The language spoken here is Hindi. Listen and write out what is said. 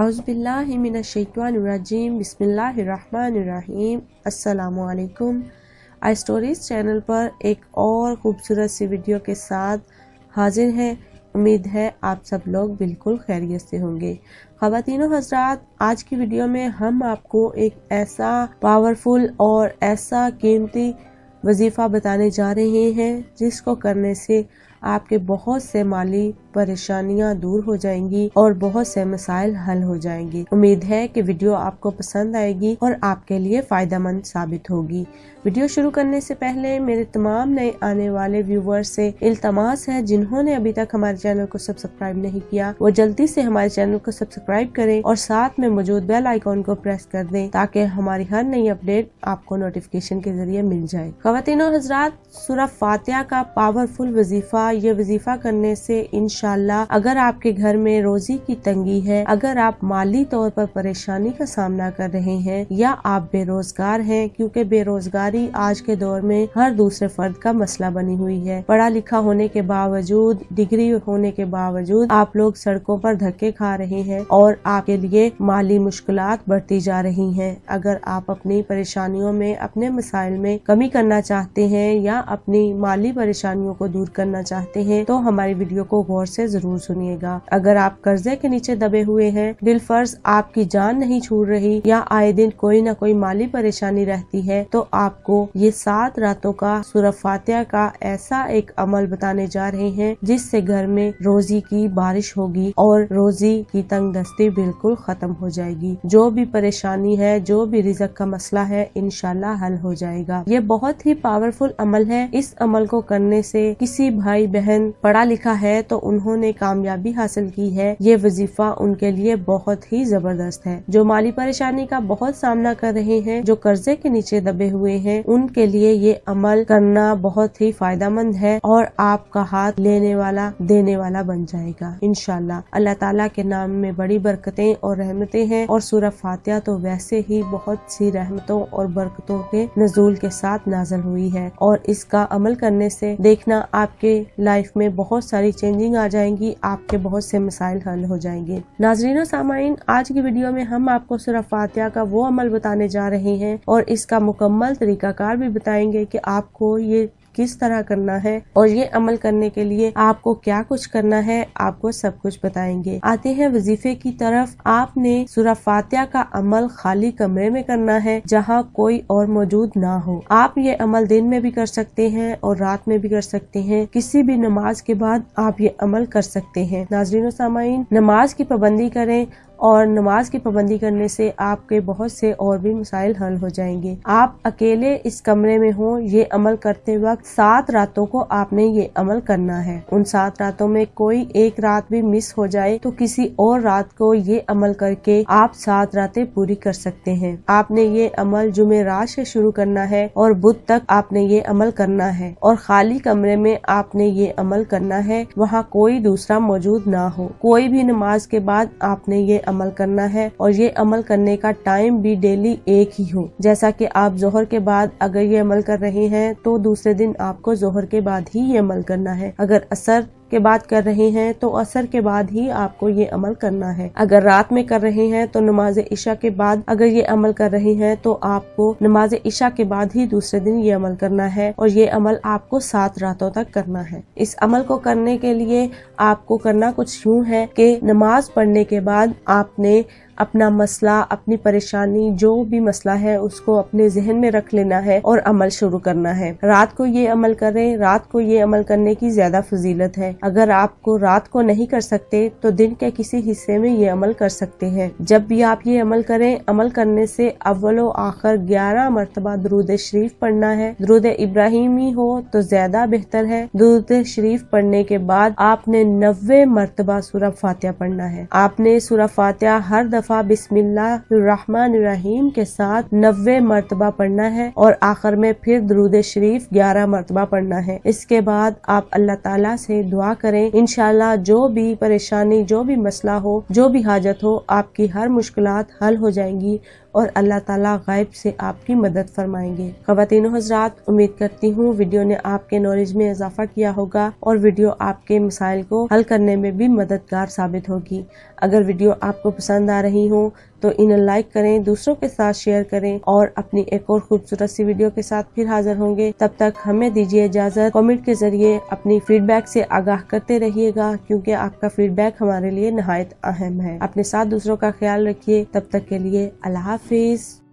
अज़बिल्लिमिनशैतवानरजीम बसमीम अल्लाम आई स्टोरीज़ चैनल पर एक और ख़ूबसूरत सी वीडियो के साथ हाजिर है उम्मीद है आप सब लोग बिल्कुल खैरियत से होंगे खातिनों हजरात आज की वीडियो में हम आपको एक ऐसा पावरफुल और ऐसा कीमती वजीफ़ा बताने जा रहे हैं जिसको करने से आपके बहुत से माली परेशानियां दूर हो जाएंगी और बहुत से मसाइल हल हो जाएंगे उम्मीद है कि वीडियो आपको पसंद आएगी और आपके लिए फ़ायदा मंद साबित होगी वीडियो शुरू करने से पहले मेरे तमाम नए आने वाले व्यूवर्स से इल्तमास है जिन्होंने अभी तक हमारे चैनल को सब्सक्राइब नहीं किया वो जल्दी से हमारे चैनल को सब्सक्राइब करें और साथ में मौजूद बेल आइकॉन को प्रेस कर दें ताकि हमारी हर नई अपडेट आपको नोटिफिकेशन के जरिए मिल जाए खातिन हजरात सूरह फातिया का पावरफुल वजीफा ये वजीफा करने ऐसी इनशाला अगर आपके घर में रोजी की तंगी है अगर आप माली तौर पर परेशानी का सामना कर रहे हैं या आप बेरोजगार हैं क्योंकि बेरोजगारी आज के दौर में हर दूसरे फर्द का मसला बनी हुई है पढ़ा लिखा होने के बावजूद डिग्री होने के बावजूद आप लोग सड़कों पर धक्के खा रहे हैं और आपके लिए माली मुश्किल बढ़ती जा रही है अगर आप अपनी परेशानियों में अपने मसाइल में कमी करना चाहते हैं या अपनी माली परेशानियों को दूर करना चाहते हैं तो हमारी वीडियो को गौर से जरूर सुनिएगा अगर आप कर्जे के नीचे दबे हुए हैं फर्ज आपकी जान नहीं छूट रही या आए दिन कोई न कोई माली परेशानी रहती है तो आपको ये सात रातों का सुरफातिया का ऐसा एक अमल बताने जा रहे हैं जिससे घर में रोजी की बारिश होगी और रोजी की तंग दस्ती बिल्कुल खत्म हो जाएगी जो भी परेशानी है जो भी रिजक का मसला है इनशाला हल हो जाएगा ये बहुत ही पावरफुल अमल है इस अमल को करने से किसी भाई बहन पढ़ा लिखा है तो उन उन्होंने कामयाबी हासिल की है ये वजीफा उनके लिए बहुत ही जबरदस्त है जो माली परेशानी का बहुत सामना कर रहे हैं जो कर्जे के नीचे दबे हुए हैं उनके लिए ये अमल करना बहुत ही मंद है और आपका हाथ लेने वाला देने वाला बन जाएगा इनशाला अल्लाह ताला के नाम में बड़ी बरकतें और रहमतें हैं और सूरह फातिया तो वैसे ही बहुत सी रहमतों और बरकतों के नजूल के साथ नाजर हुई है और इसका अमल करने से देखना आपके लाइफ में बहुत सारी चेंजिंग आ जाएंगी आपके बहुत से मिसाइल हल हो जाएंगे नाजरीन सामाइन आज की वीडियो में हम आपको सिर्फ फातिया का वो अमल बताने जा रहे हैं और इसका मुकम्मल तरीकाकार भी बताएंगे की आपको ये किस तरह करना है और ये अमल करने के लिए आपको क्या कुछ करना है आपको सब कुछ बताएंगे आते हैं वजीफे की तरफ आपने सुरा फातिया का अमल खाली कमरे में करना है जहाँ कोई और मौजूद ना हो आप ये अमल दिन में भी कर सकते हैं और रात में भी कर सकते हैं किसी भी नमाज के बाद आप ये अमल कर सकते हैं नाजरीन सामाइन नमाज की पाबंदी करें और नमाज की पाबंदी करने से आपके बहुत से और भी मसाइल हल हो जाएंगे आप अकेले इस कमरे में हो ये अमल करते वक्त सात रातों को आपने ये अमल करना है उन सात रातों में कोई एक रात भी मिस हो जाए तो किसी और रात को ये अमल करके आप सात रातें पूरी कर सकते हैं आपने ये अमल जुमे रात से शुरू करना है और बुध तक आपने ये अमल करना है और खाली कमरे में आपने ये अमल करना है वहाँ कोई दूसरा मौजूद ना हो कोई भी नमाज के बाद आपने ये अमल करना है और ये अमल करने का टाइम भी डेली एक ही हो जैसा कि आप जोहर के बाद अगर ये अमल कर रहे हैं तो दूसरे दिन आपको जोहर के बाद ही ये अमल करना है अगर असर के बाद कर रहे हैं तो असर के बाद ही आपको ये अमल करना है अगर रात में कर रहे हैं तो नमाज ईशा के बाद अगर ये अमल कर रहे हैं तो आपको नमाज ईशा के बाद ही दूसरे दिन ये अमल करना है और ये अमल आपको सात रातों तक करना है इस अमल को करने के लिए आपको करना कुछ यूँ है कि नमाज पढ़ने के बाद आपने अपना मसला अपनी परेशानी जो भी मसला है उसको अपने जहन में रख लेना है और अमल शुरू करना है रात को ये अमल करें रात को ये अमल करने की ज्यादा फजीलत है अगर आपको रात को नहीं कर सकते तो दिन के किसी हिस्से में ये अमल कर सकते हैं जब भी आप ये अमल करें अमल करने से अव्वलो आखिर ग्यारह मरतबा दरूद शरीफ पढ़ना है दरूद इब्राहिमी हो तो ज्यादा बेहतर है दरूद शरीफ पढ़ने के बाद आपने नब्बे मरतबा सूरह फातिया पढ़ना है आपने सूरह फातिया हर दफा दफ़ा बिस्मिल्लाहमानीम के साथ नब्बे मरतबा पढ़ना है और आखिर में फिर दरूद शरीफ ग्यारह मरतबा पढ़ना है इसके बाद आप अल्लाह ताला से दुआ करें इनशाला जो भी परेशानी जो भी मसला हो जो भी हाजत हो आपकी हर मुश्किल हल हो जाएंगी और अल्लाह ताला गायब से आपकी मदद फरमाएंगे खातिन हजरात उम्मीद करती हूँ वीडियो ने आपके नॉलेज में इजाफा किया होगा और वीडियो आपके मिसाइल को हल करने में भी मददगार साबित होगी अगर वीडियो आपको पसंद आ रही हो तो इन्हें लाइक करें दूसरों के साथ शेयर करें और अपनी एक और खूबसूरत सी वीडियो के साथ फिर हाजिर होंगे तब तक हमें दीजिए इजाजत कमेंट के जरिए अपनी फीडबैक से आगाह करते रहिएगा क्योंकि आपका फीडबैक हमारे लिए नहायत अहम है अपने साथ दूसरों का ख्याल रखिए तब तक के लिए अल्लाह हाफिज